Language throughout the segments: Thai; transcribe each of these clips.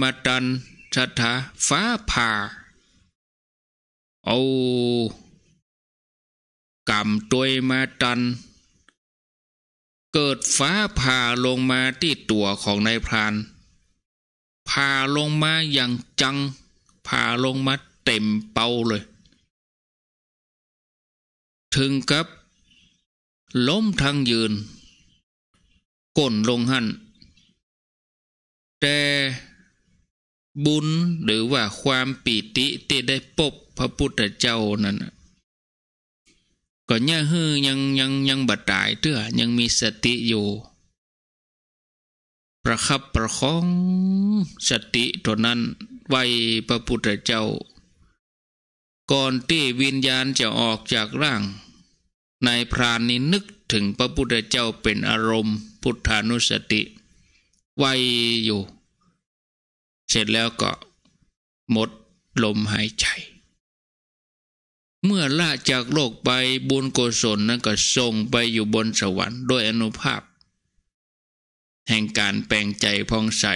มาดันัทถาฟ้าผ่า เอากำตัวมาดัน เกิดฟ้าผ่าลงมาที่ตัวของนายพรานผ่าลงมาอย่างจัง ผ่าลงมาเต็มเป้าเลย ถึงกับ ล้มทั้งยืน ก่นลงหันแต่บุญหรือว่าความปีติที่ได้พบพระพุทธเจ้านั้นก็ยนงฮือยังยังยังบัดายเตื้อยังมีสติอยู่ประคับประคอง สติตัวนั้นไว้พระพุทธเจ้า ก่อนที่วิญญาณจะออกจากร่างนายพรานนี้นึกถึงพระพุทธเจ้าเป็นอารมณ์ พุทธานุสติไว้อยู่เสร็จแล้วก็หมดลมหายใจ เมื่อละจากโลกไปบุญกุศลนั้นก็ส่งไปอยู่บนสวรรค์ด้วยอนุภาพ แห่งการแปลงใจพองใส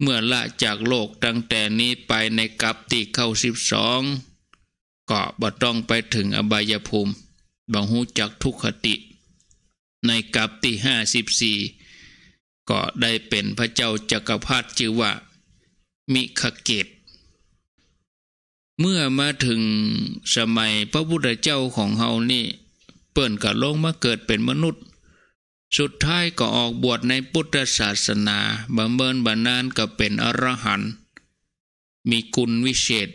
เมื่อละจากโลกตั้งแต่นี้ไปในกัปติเข้าสิบสองก็บ่ต้องไปถึงอบายภูมิบังหูจากทุกขติ ในกัปติห้าสิบสี่ก็ได้เป็นพระเจ้าจักรพรรดิชื่อว่ามิขเกต เมื่อมาถึงสมัยพระพุทธเจ้าของเฮานี่ เปิ่นกับลงมาเกิดเป็นมนุษย์ สุดท้ายก็ออกบวชในพุทธศาสนาบำเมินบานานก็เป็นอรหันต์มีคุณวิเศษ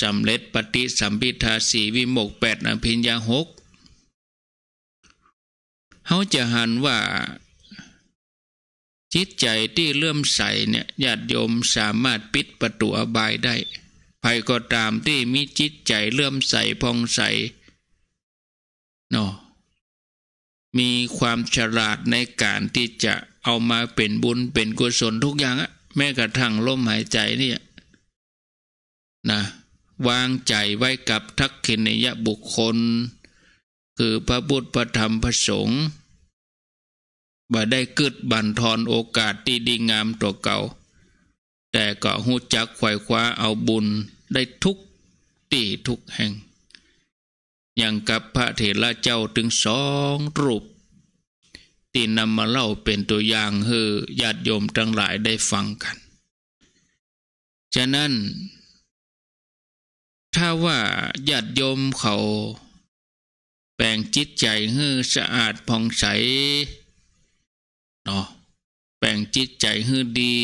สำเร็จปฏิสัมพิทาสีวิโมกแปดอภิญญาหกเขาจะหันว่าจิตใจที่เลื่อมใสเนี่ยญาติโยมสามารถปิดประตูอบายได้ใครก็ตามที่มีจิตใจเลื่อมใส พองใสเนาะมีความฉลาดในการที่จะเอามาเป็นบุญเป็นกุศลทุกอย่างอะแม้กระทั่งลมหายใจเนี่ยนะวางใจไว้กับทักขิณยบุคคล คือพระบุตรพระธรรมพระสงฆ์บ่ได้กึดบันทอนโอกาสที่ดีงามตัวเก่า แต่ก็หูจักไขว่คว้าเอาบุญได้ทุกตีทุกแห่ง อย่างกับพระเถระเจ้าถึงสองรูป ที่นำมาเล่าเป็นตัวอย่างให้ญาติโยมทั้งหลายได้ฟังกัน ฉะนั้น ถ้าว่าญาติโยมเขา แปลงจิตใจให้สะอาดผ่องใสนาะแบ่งจิตใจให้ดี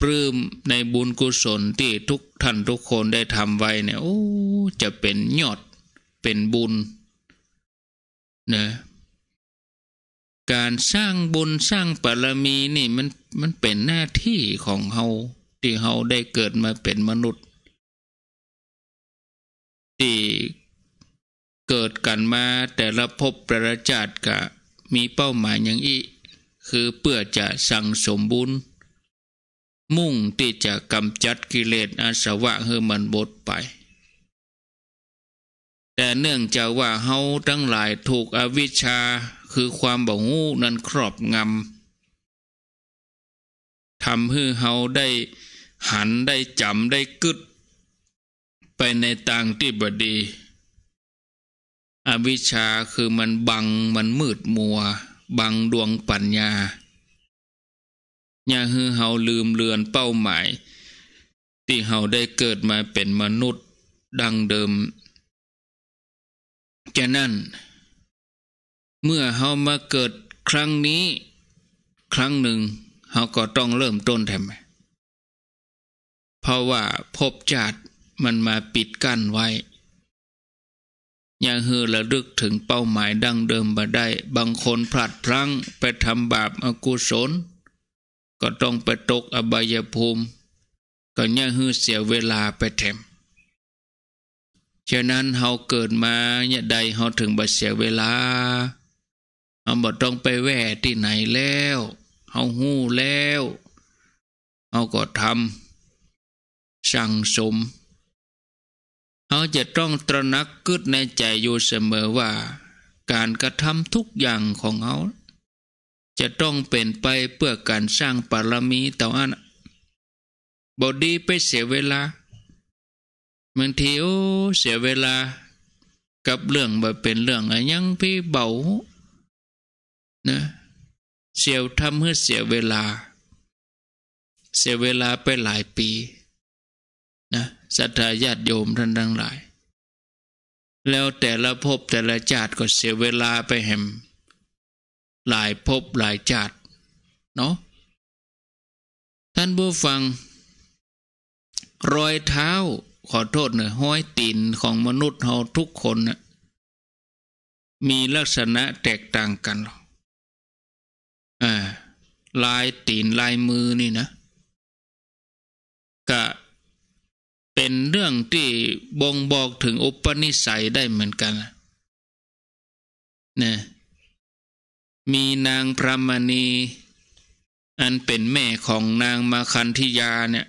ปลื้มในบุญกุศลที่ทุกท่านทุกคนได้ทำไว้เนี่ยโอ้ จะเป็นยอดเป็นบุญนะการสร้างบุญสร้างปารมีนี่มันมันเป็นหน้าที่ของเฮาที่เฮาได้เกิดมาเป็นมนุษย์ ที่ เกิดกันมา แต่ละภพประจะจาตกะมีเป้าหมายอย่างอีคือเพื่อจะสั่งสมบุญมุ่งที่จะกำจัดกิเลสอาสวะให้มันบดไป แต่เนื่องจากว่าเฮาทั้งหลายถูกอวิชชาคือความบ่งูนั้นครอบงำทำให้เฮาได้ หันได้จำได้กึด ไปในทางที่บดีอวิชชาคือมันบังมันมืดมัว บังดวงปัญญาอย่าฮือเฮาลืมเลือนเป้าหมาย ที่เฮาได้เกิดมาเป็นมนุษย์ดังเดิมจะนั่นเมื่อเฮามาเกิดครั้งนี้ ครั้งหนึ่งเฮาก็ต้องเริ่มต้นทำมเพราะว่าภพจาดมันมาปิดกั้นไว้ยังฮือและลึกถึงเป้าหมายดังเดิมบ่ได้ บางคนพลาดพลั้งไปทำบาปอกุศลก็ต้องไปตกอบายภูมิ ก็ยังฮือเสียเวลาไปแถม ฉะนั้นเฮาเกิดมาเนี่ยใดเฮาถึงบ่เสียเวลาเฮาบ่ต้องไปแว่ที่ไหนแล้วเฮาหู้แล้วเฮาก็ทำสั่งสมเขาจะต้องตระหนักกึดในใจอยู่เสมอว่า การกระทำทุกอย่างของเขาจะต้องเป็นไปเพื่อการสร้างปารมีต่ออันบอดีไปเสียเวลาบางทีโอเสียเวลา กับเรื่องแบบเป็นเรื่องอะไรยังพี่เบานะเสียวทำเพื่อเสียเวลา เสียเวลาไปหลายปีศรัทธาญาติโยมท่านทั้งหลาย แล้วแต่ละภพแต่ละชาติก็เสียเวลาไปแหมหลายภพหลายชาติเนาะท่านผู้ฟัง รอยเท้า ขอโทษหน่อยห้อยตีนของมนุษย์เราทุกคนนะมีลักษณะแตกต่างกันหรอกลายตีนลายมือนี่นะกะเป็นเรื่องที่บ่งบอกถึงอุปนิสัยได้เหมือนกันนะมีนางพรามณี อันเป็นแม่ของนางมาคันธิยาเนี่ย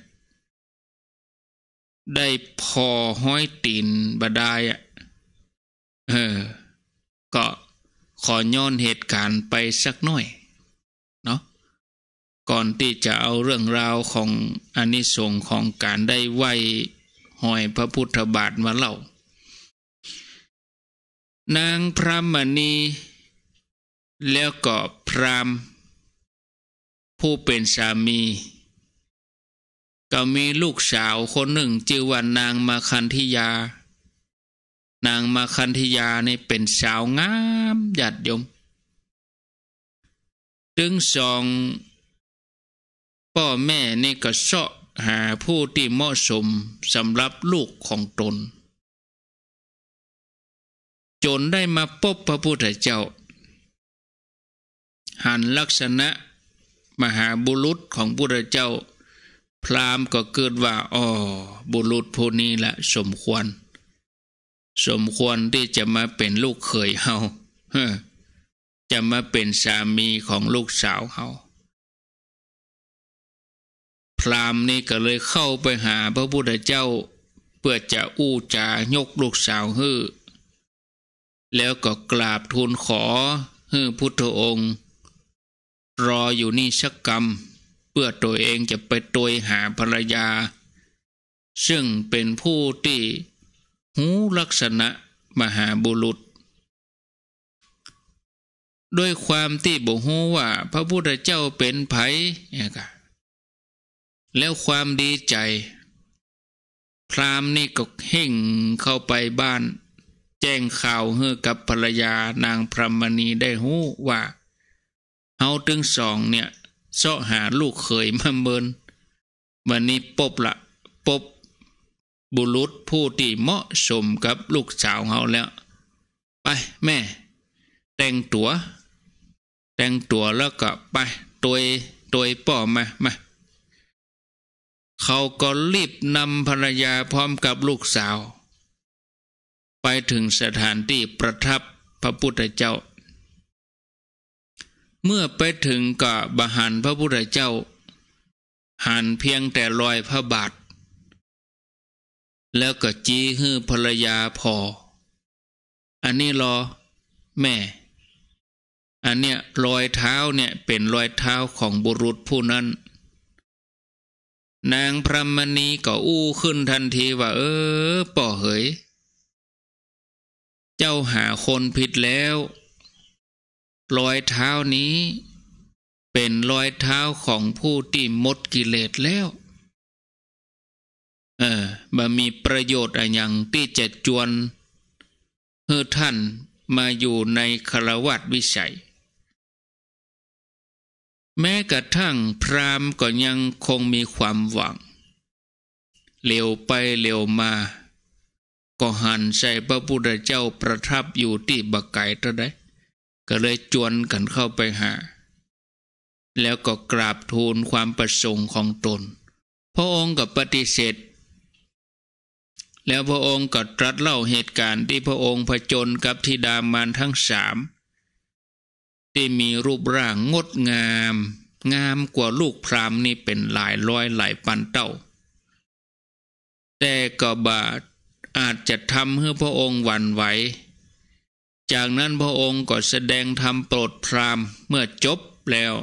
ได้พอห้อยตีนบดายอ่ะเออก็ขอย้อนเหตุการณ์ไปสักหน่อยก่อนที่จะเอาเรื่องราวของอนิสงส์ของการได้ไหวหอยพระพุทธบาทมาเล่า นางพระมณี แล้วก็พรามผู้เป็นสามี ก็มีลูกสาวคนหนึ่งชื่อว่านางมาคันธิยา นางมาคันธิยาในเป็นสาวงามหยัดยมถึงสองพ่อแม่นี่ก็เอาะหาผู้ที่เหมาะสมสำหรับลูกของตน จนได้มาพบพระพุทธเจ้า หันลักษณะมหาบุรุษของพุทธเจ้า พรามก็เกิดว่าอ๋อบุรุษผู้นี้ละสมควร สมควรที่จะมาเป็นลูกเขยเฮาจะมาเป็นสามีของลูกสาวเฮาพราหมณ์นี่ก็เลยเข้าไปหาพระพุทธเจ้า เพื่อจะอู้จายกลูกสาวฮื้อแล้วก็กราบทูลขอฮื้อพุทธองค์ รออยู่นี่สักกรรม เพื่อตัวเองจะไปตวยหาภรรยา ซึ่งเป็นผู้ที่หูลักษณะมหาบุรุษ ด้วยความที่บ่หูว่าพระพุทธเจ้าเป็นไผ่ะแล้วความดีใจ พรามนี่ก็เฮ่งเข้าไปบ้าน แจ้งข่าวเฮ้กับภรรยานางพรหมณีได้หู้ว่าเฮาตึงสองเนี่ยเสาะหาลูกเขยมาเมิน วันนี้ปบละปบบุรุษผู้ที่เหมาะสมกับลูกสาวเฮาแล้ว ไปแม่ แต่งตัว แต่งตัวแล้วก็ไปตัวตัวป่อมามาเขาก็รีบนำภรรยาพร้อมกับลูกสาว ไปถึงสถานที่ประทับพระพุทธเจ้า เมื่อไปถึงก็บหันพระพุทธเจ้าหันเพียงแต่รอยพระบาท แล้วก็จี้ฮือภรรยาพอ อันนี้รอ แม่ อันเนี้ยรอยเท้าเนี่ยเป็นรอยเท้าของบุรุษผู้นั้นนางพรหมณีก็อู้ขึ้นทันทีว่า เออ ป่อเหยเจ้าหาคนผิดแล้วรอยเท้านี้ เป็นรอยเท้าของผู้ที่มดกิเลสแล้ว เออบ่มีประโยชน์อะอย่างที่จะจวนเฮือท่านมาอยู่ในคารวัตวิสัยแม้กระทั่งพรามก็ยังคงมีความหวังเลี้ยวไปเลี้ยวมา ก็หันใส่พระพุทธเจ้าประทับอยู่ที่บักไก่ตะได้ก็เลยจวนกันเข้าไปหา แล้วก็กราบทูลความประสงค์ของตน พระองค์ก็ปฏิเสธแล้วพระองค์ก็ตรัสเล่าเหตุการณ์ที่พระองค์ผจญกับธิดามารทั้งสามที่มีรูปร่างงดงาม งามกว่าลูกพรามนี่เป็นหลายร้อย หลายพันเต้า แต่ก็บาดอาจจะทำให้พระองค์หวั่นไหว จากนั้นพระองค์ก็แสดงธรรมโปรดพรามเมื่อจบแล้ว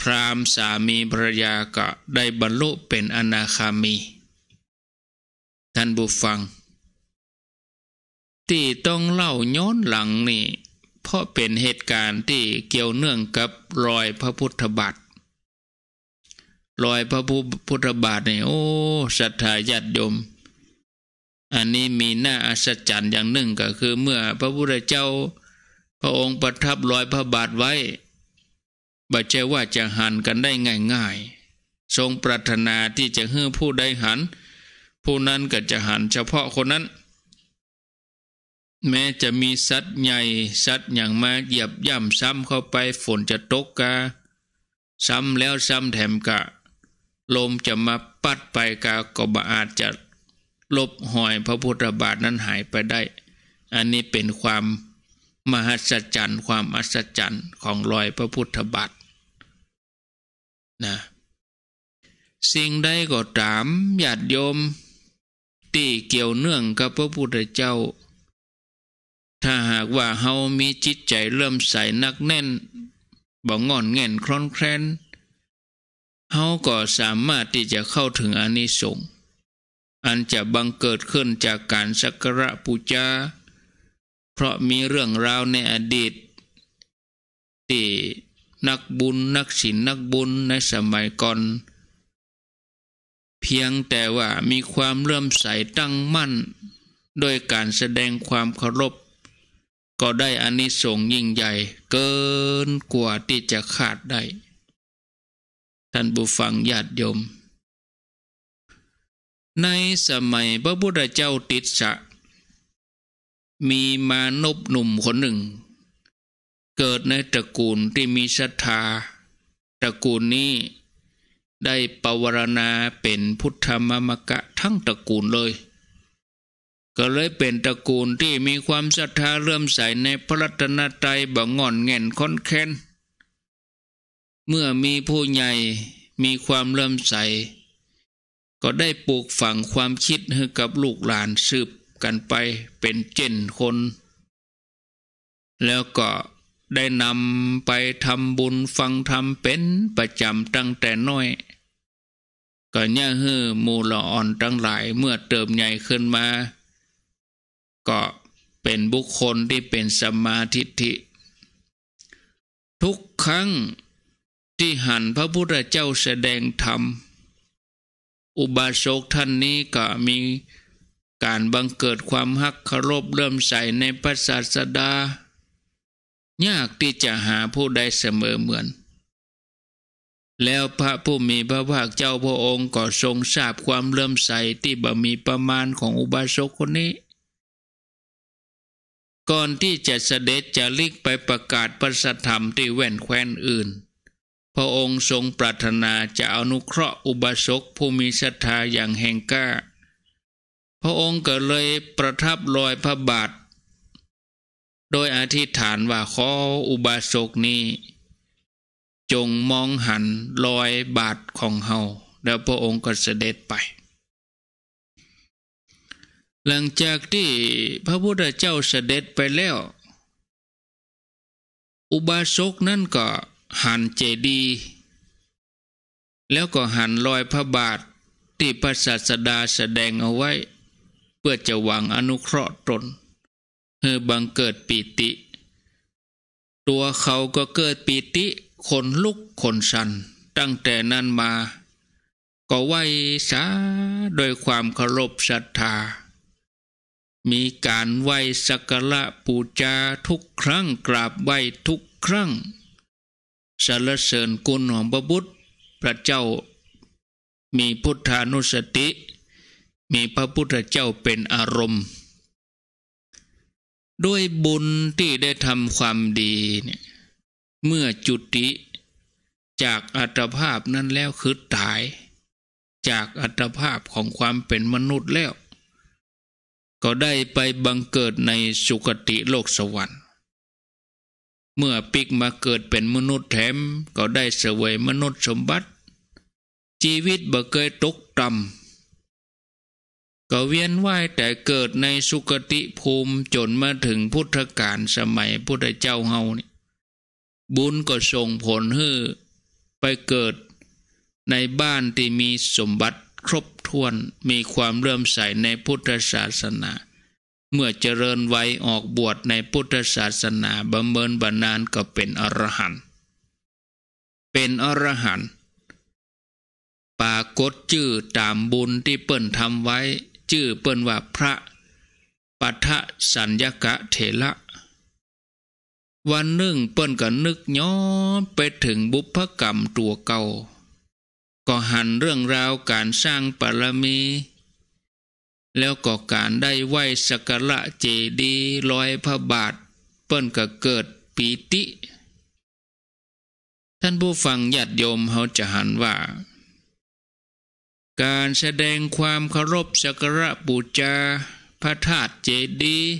พรามสามีภรรยาก็ได้บรรลุเป็นอนาคามีท่านบุฟังที่ต้องเล่าย้อนหลังนี่เพราะเป็นเหตุการณ์ที่เกี่ยวเนื่องกับรอยพระพุทธบาท รอยพระพุทธบาทเนี่ยโอ้ศรัทธาญาติโยม อันนี้มีหน้าอัศจรรย์อย่างหนึ่งก็คือเมื่อพระพุทธเจ้าพระองค์ประทับรอยพระบาทไว้ บัจเจว่าจะหันกันได้ง่ายๆ ทรงปรารถนาที่จะให้ผู้ใดหัน ผู้นั้นก็จะหันเฉพาะคนนั้นแม้จะมีสัตว์ใหญ่ สัตว์อย่างมาเหยียบย่ำ ซ้ำเข้าไปฝนจะตกกาซ้ำแล้วซ้ำแถมกะ ลมจะมา ปัดไปกาก็บาอาจจะ ลบหอยพระพุทธบาทนั้นหายไปได้ อันนี้เป็นความ มหัศจรรย์ความอัศจรรย์ของรอยพระพุทธบาทนะสิ่งใดก็ตามญาติโยม ตีเกี่ยวเนื่องกับพระพุทธเจ้าถ้าหากว่าเฮามีจิตใจเริ่มใส่นักแน่น บ่งอนเง่นคลอนแคลนเฮาก็สามารถที่จะเข้าถึงอนิสงส์อันจะบังเกิดขึ้นจากการสักการะปูชาเพราะมีเรื่องราวในอดีตที่นักบุญนักศีลนักบุญในสมัยก่อนเพียงแต่ว่ามีความเริ่มใส่ตั้งมั่น โดยการแสดงความเคารพก็ได้อานิสงส์ยิ่งใหญ่เกินกว่าที่จะคาดได้ ท่านบุฟังญาติโยม ในสมัยพระพุทธเจ้าติสะมีมานพหนุ่มคนหนึ่ง เกิดในตระกูลที่มีศรัทธา ตระกูลนี้ได้ปวารณาเป็นพุทธมามกะทั้งตระกูลเลยก็เลยเป็นตระกูลที่มีความศรัทธาเริ่มใสในพระรัตนตรัยบ่งอนเง่นค้นแค้น เมื่อมีผู้ใหญ่มีความเริ่มใสก็ได้ปลูกฝังความคิดให้กับลูกหลานสืบกันไปเป็นเจนคน แล้วก็ได้นำไปทำบุญฟังธรรมเป็นประจำตั้งแต่น้อย ก็เนี่ยฮือมูลอ่อนตั้งหลายเมื่อเติบใหญ่ขึ้นมาก็เป็นบุคคลที่เป็นสมาธิทิทุกครั้งที่หันพระพุทธเจ้าแสดงธรรม อุบาสกท่านนี้ก็มีการบังเกิดความหักเคารพเริ่มใสในพระศาสดา ยากที่จะหาผู้ใดเสมอเหมือน แล้วพระผู้มีพระภาคเจ้าพระองค์ก็ทรงทราบความเริ่มใสที่บ่มีประมาณของอุบาสกคนนี้ก่อนที่จะเสด็จจะลิกไปประกาศประธรรมที่แว่นแคว้นอื่น พระองค์ทรงปรารถนาจะอนุเคราะห์อุบาสกผู้มีศรัทธาอย่างแห่งกล้า พระองค์ก็เลยประทับรอยพระบาท โดยอธิษฐานว่าขออุบาสกนี้ จงมองหันรอยบาทของเฮาแล้วพระองค์ก็เสด็จไปหลังจากที่พระพุทธเจ้าเสด็จไปแล้ว อุบาสกนั่นก็หันเจดีย์ แล้วก็หันลอยพระบาท ที่พระศาสดาแสดงเอาไว้ เพื่อจะหวังอนุเคราะห์ตนเฮอบังเกิดปีติ ตัวเขาก็เกิดปีติขนลุกขนสันตั้งแต่นั้นมา ก็ไหวสาโดยความเคารพศรัทธามีการไหว้สักการะปูจาทุกครั้งกราบไหว้ทุกครั้งสรรเสริญคุณของพระบุตรพระเจ้า มีพุทธานุสติมีพระพุทธเจ้าเป็นอารมณ์ ด้วยบุญที่ได้ทำความดีเนี่ยเมื่อจุติจากอัตภาพนั้นแล้วคือตาย จากอัตภาพของความเป็นมนุษย์แล้วก็ได้ไปบังเกิดในสุคติโลกสวรรค์ เมื่อปิกมาเกิดเป็นมนุษย์แถมก็ได้เสวยมนุษย์สมบัติชีวิตบ่เคยตกต่ำก็เวียนว่ายแต่เกิดในสุคติภูมิจนมาถึงพุทธกาลสมัยพุทธเจ้าเฮานี่บุญก็ส่งผลให้ไปเกิดในบ้านที่มีสมบัติครบถ้วนมีความเริ่มใสในพุทธศาสนา เมื่อเจริญไวยออกบวชในพุทธศาสนา บำเพ็ญบานานก็เป็นอรหันต์เป็นอรหันต์ปากฏชื่อตามบุญที่เปิ้นทำไว้ชื่อเปิ้นว่าพระ ปัทสัญญกะเถระวันหนึ่งเปิ้นก็นึกย้อนไปถึงบุพกรรมตัวเก่าก็หันเรื่องราว การสร้างปารมี แล้วก็การได้ไหวสักระเจดีลอยพระบาท เปิ้นก็เกิดปีติ ท่านผู้ฟังญาติโยมเขาจะหันว่า การแสดงความเคารพสักระบูชาพระธาตุเจดีย์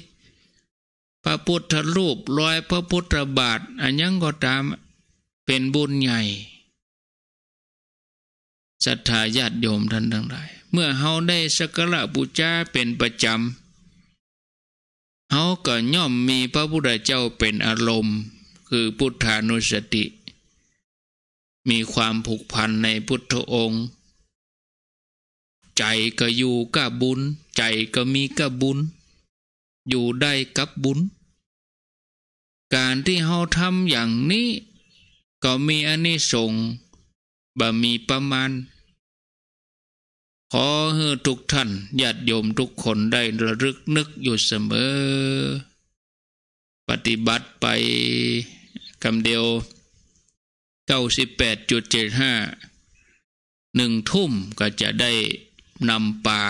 พระพุทธรูปลอยพระพุทธบาทอันยังก็ตามเป็นบุญใหญ่ศรัทธาญาติโยมท่านทั้งหลายเมื่อเฮาได้สักการะบูชาเป็นประจำเฮาก็ย่อมมีพระพุทธเจ้าเป็นอารมณ์ คือพุทธานุสติ มีความผูกพันในพุทธองค์ ใจก็อยู่กับบุญ ใจก็มีกับบุญ อยู่ได้กับบุญ การที่เฮาทำอย่างนี้ ก็มีอนิสงส์บ่ มีประมาณ ขอให้ทุกท่านญาติโยมทุกคนได้ระลึกนึกอยู่เสมอ ปฏิบัติไปคำเดียว 98.75หนึ่งทุ่มก็จะได้นำปา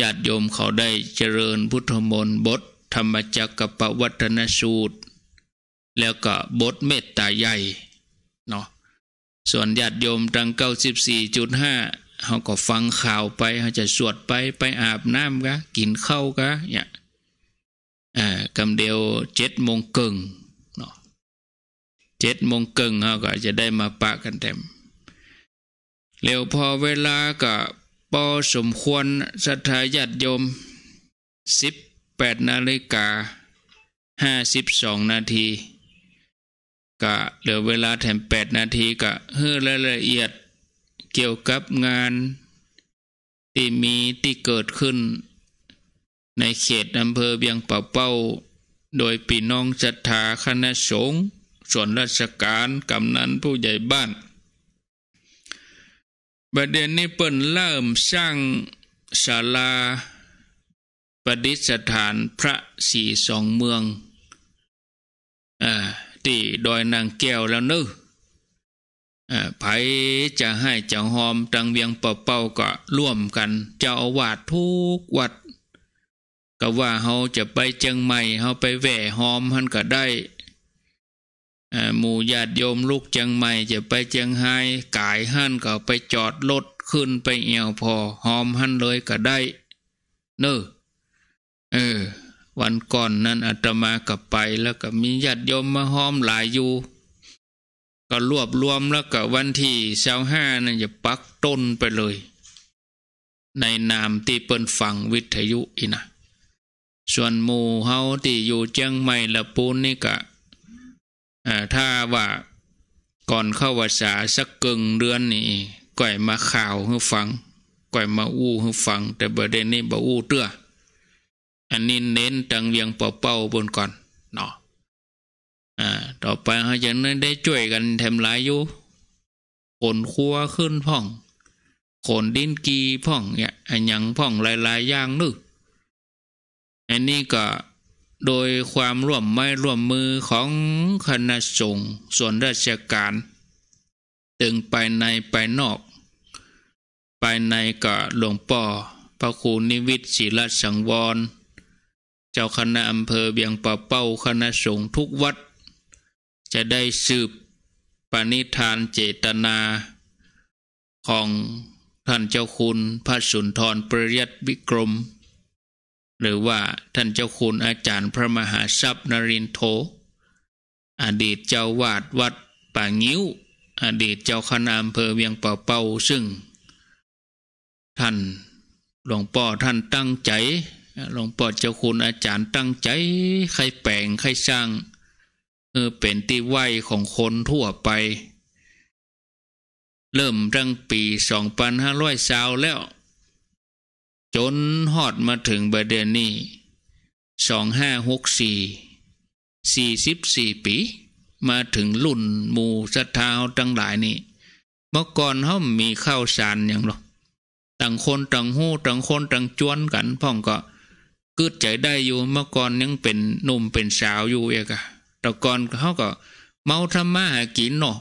ญาติโยมเขาได้เจริญพุทธมนต์บทธรรมจักรปวัตนสูตร แล้วก็บทเมตตาใหญ่ส่วนญาติโยมตังเก้าสิบสี่จุดห้าเขาก็ฟังข่าวไปเขาจะสวดไปไปอาบน้ำกะกินข้าวกะเนี่ยอ่ากำเดียวเจ็ดโมงกึ่งเนาะเจ็ดโมงกึ่งเขาก็จะได้มาปะกันเต็มเร็วพอเวลาก็พอสมควรสัทธาญาติโยมสิบแปดนาฬิกาห้าสิบสองนาทีกะเหลือเวลาแถมแปดนาทีกะเฮือรายละเอียด เกี่ยวกับงาน ที่มีที่เกิดขึ้น ในเขตอำเภอเบียงป่าเป้าโดยปีน้องจัตถาคณะสงฆ์ส่วนราชการกำนันผู้ใหญ่บ้าน ประเด็นนี้เปิ่นเริ่มสร้างศาลา ประดิษฐานพระสี่สองเมืองอ่าตีดอยนางแก้วแล้วนึกไผจะให้จาหอม ตังเวียงเป่าๆก็ร่วมกัน เจ้าอาวาดทุกวัด ก็ว่าเขาจะไปเจียงใหม่ เขาไปแหว่หอมหันก็ได้หมู่ญาติโยมลูกเจียงใหม่จะไปเจียงไฮ้กายหันก็ไปจอดรถขึ้นไปเอี่ยวพอ หอมหันเลยก็ได้เนอเออวันก่อนนั้นอาตมากับไปแล้วก็มีญาติโยมมาห้อมหลายอยู่ก็รวบรวมแล้วก็วันที่เช้าห้านั่นจะปักต้นไปเลย ในนามที่เปิ้นฟังวิทยุอีนะส่วนหมู่เฮาที่อยู่เจียงใหม่ละปูนนี่กะถ้าว่าก่อนเข้าวัษาสักกึ่งเดือนนี่ก่อยมาข่าวให้ฟังก่อยมาอู้ให้ฟัง แต่ประเด็นนี้บ่อู้เตื้ออันนี้เน้นตังเวียงเป่าเป่าบนก่อนเนาะต่อไปเขาจะนั้นได้ช่วยกันทำลายอยู่ ขนคัวขึ้นพ่อง ขนดินกีพ่องเนี่ยอันยังพ่องหลายๆ อย่างนึกอันนี้ก็โดยความร่วมไม่ร่วมมือของคณะสงฆ์ส่วนราชการ ตึงไปในไปนอก ไปในก็หลวงป่อพระครูนิวิตศิลสังวรเจ้าคณะอำเภอเบียงป่าเป้าคณะสงฆ์ทุกวัด จะได้สืบปณิธานเจตนา ของท่านเจ้าคุณพระสุนทรปริยัติวิกรม หรือว่าท่านเจ้าคุณอาจารย์พระมหาทรัพย์นรินโท อดีตเจ้าวาดวัดป่างิ้ว อดีตเจ้าคณะอำเภอเวียงป่าเป้าซึ่ง ท่านหลวงป่อท่านตั้งใจหลวงปออเจ้าคุณอาจารย์ตั้งใจ ใครแปลงใครสร้างเออเป็นที่ไหวของคนทั่วไป เริ่มตั้งปีสองพันห้าร้อยสาวแล้ว จนหอดมาถึงเบเดนนี่สองห้าหกสี่สี่สิบสี่ปี มาถึงรุ่น หมู่สทาวทั้งหลายนี่เมื่อก่อนเขามีข้าวสารอย่างหรอต่างคนต่างหู้ต่างคนต่างจวนกันพ่องก็กึดใจได้อยู่ เมื่อก่อนยังเป็นหนุ่มเป็นสาวอยู่เอกะ แต่ก่อนเขาก็ เมาทำมาหากินเนาะ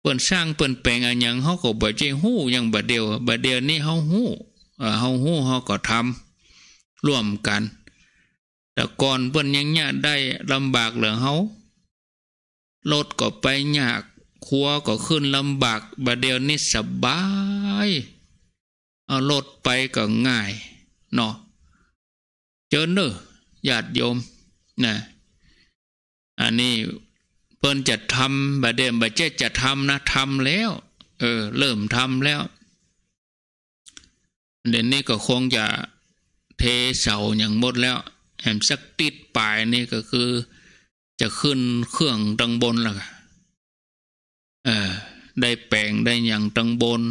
เปิ้นสร้างเปิ้นแปลงอไรยังเขาก็บ่เจ้หู้ยังบ่เดียวบ่เดียวนี่เขาหู้เขาหู้เขาก็ทำ ร่วมกัน แต่ก่อนเปิ้นยังยากได้ลำบากเหลือเขารถก็ไปยากครัวก็ขึ้นลำบากบ่เดียวนี่สบายเอารถไปก็ง่ายเนาะเจิญเน้อญาติโยมนะอันนี้เพิ่นจะทำบาเดิมบาเจจะทำนะทำแล้ว เออ เริ่มทำแล้วเดี๋ยวนี้ก็คงจะเทเสาอย่างหมดแล้ว แหมสักติดปลายนี่ก็คือ จะขึ้นเครื่องตังบนละเออได้แปลงได้อย่างตังบน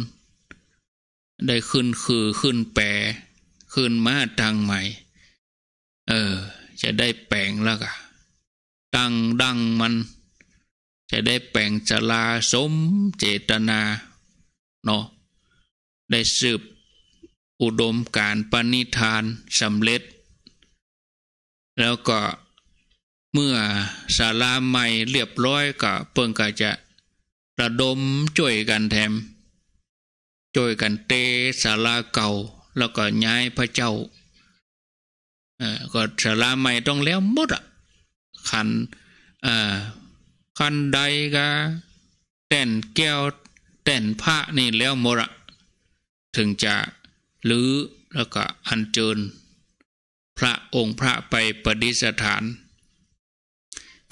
ได้ขึ้นคือขึ้นแปรขึ้นมาทางใหม่เออจะได้แปลงแล้วกะดังดังมัน จะได้แปลงจลาสมเจตนาเนาะได้สืบ อุดมการปณิธานสำเร็จ แล้วก็เมื่อศาลาใหม่เรียบร้อยก็เพิ่งก็จะระดมช่วยกันแถมช่วยกันเตศาลาเก่าแล้วก็ย้ายพระเจ้าก็ศาลาใหม่ ต้องแล้วหมดอ่ะคันคันใดก็ แต่นแก้ว แต่นพระนี่แล้วหมดอ่ะถึงจะรื้อแล้วก็อันเจิญพระองค์พระไปประดิษฐาน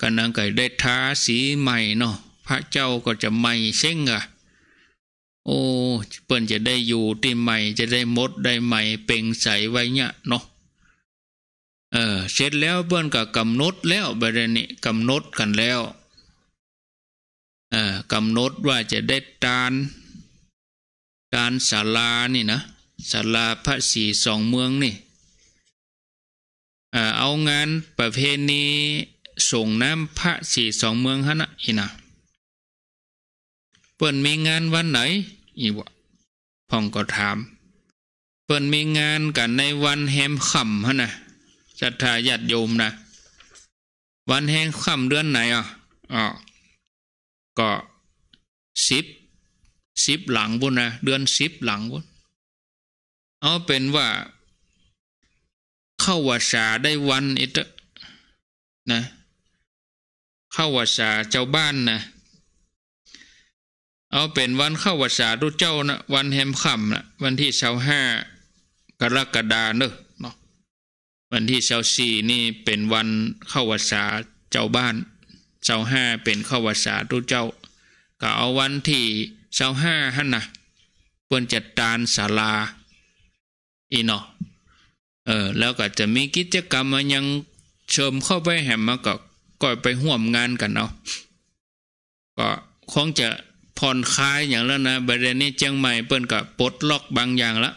กันนังก่ได้ท้าสีใหม่เนาะพระเจ้าก็จะใหม่เช่งอะโอ้เปิ้นจะได้อยู่ที่ใหม่จะได้มดได้ใหม่ เป่งใสไว้เนาะเออเสร็จแล้วเบื้อนกบกำหนดแล้วบริเนี้กำหนดกันแล้วเออกำหนดว่าจะได้ตานตานศาลานี่นะศาลาพระสีสองเมืองนี่เอออเางานประเพณีส่งน้ำพระสีสองเมืองฮะนะอีนะเปิ้นมีงานวันไหนอีวะพ่องก็ถามเปิ้นมีงานกันในวันแฮมค่ำฮะนะศรัทธาญาติโยมนะ วันแห่งค่ำเดือนไหนอ่ะอ๋อก็สิบสิบหลังบุญนะเดือนสิบหลังบุญเอาเป็นว่าเข้าวาสาได้วันอิตนะ เข้าวาสาเจ้าบ้านนะ เอาเป็นวันเข้าวาสาดูเจ้านะ วันแ่มค่ำนะวันที่เสาห้ากรกฎาเนอะวันที่เชาสี่นี่เป็นวันเข้าวสาเจ้าบ้านเชาห้าเป็นเข้าวสาทุเจ้า ก็เอาวันที่เชาห้าฮั่นนะเวรจัดตานศาลาอีนอเออ แล้วก็จะมีกิจกรรมมายังเชิมเข้าไปแหมมาก็ก่อยไปห่วมงานกันเนาะก็คงจะผ่อนคลายอย่างแล้วนะประเด็นนี้เจียงใหม่เปิ้นก็ปลดล็อกบางอย่างละ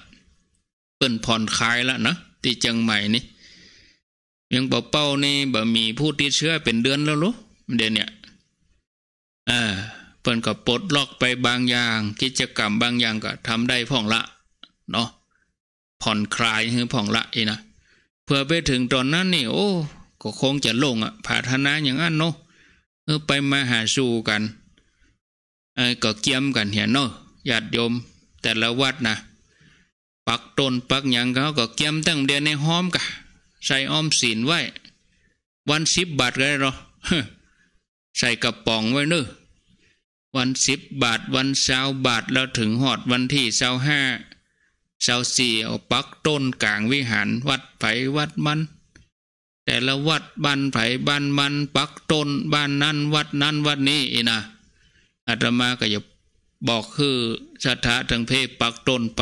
เปิ้นผ่อนคลายละนะที่เจียงใหม่นี่ยังเป่าเปานี่บ่มีผู้ติดเชื้อเป็นเดือนแล้วรูเดือนเนี่ยอ่าเพิ่นก็ปลดล็อกไปบางอย่าง กิจกรรมบางอย่างก็ทำได้พ่องละเนาะผ่อนคลายให้พ่องละอีนะเพื่อไปถึงตอนนั้นนี่โอ้ก็คงจะลงอ่ะผาธนาอย่างนั้นเนาะเออไปมาหาสู่กันไอ้ก็เกี่ยมกันเห็นเนาะญาติโยม แต่ละวัดนะปักตนปักยังเขาก็เกี่ยมตั้งเดือนในห้อมกะใส่อ้อมสินไว้ วันสิบบาทไงยเนาใส่กระป๋องไว้เนอะวันสิบบาทวันเสาร์บาท แล้วถึงหอดวันที่เสาร์ห้าเสาร์สี่เอาปักต้นกลางวิหาร วัดไผวัดมัน แต่ละวัดบ้านไผบ้านมัน ปักต้นบ้านนั้น วัดนั้นวัดนี้นะอาตมาก็จะบอกคือสถาทางเพศปักต้นไป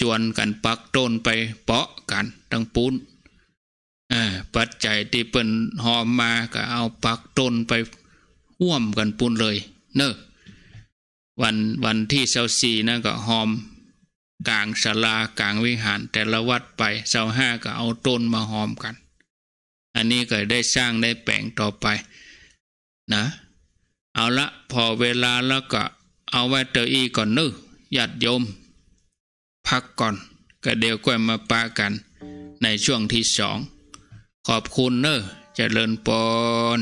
จวนกันปักต้นไปเปาะกันทั้งปุ้นปัจจัยที่เป็นหอมมาก็เอาปักต้นไปห่วมกันปุ้นเลย เนอะวันวันที่เสาสี่นะก็หอม กลางศาลากลางวิหาร แต่ละวัดไปเสาห้าก็เอาต้นมาหอมกัน อันนี้ก็ได้สร้างได้แปลงต่อไป นะ เอาละพอเวลาแล้วก็เอาไว้เตอีก่อนนึญาติโยมพักก่อนก็เดี๋ยวก็มาปากันในช่วงที่สองขอบคุณเนอจเจริญปอน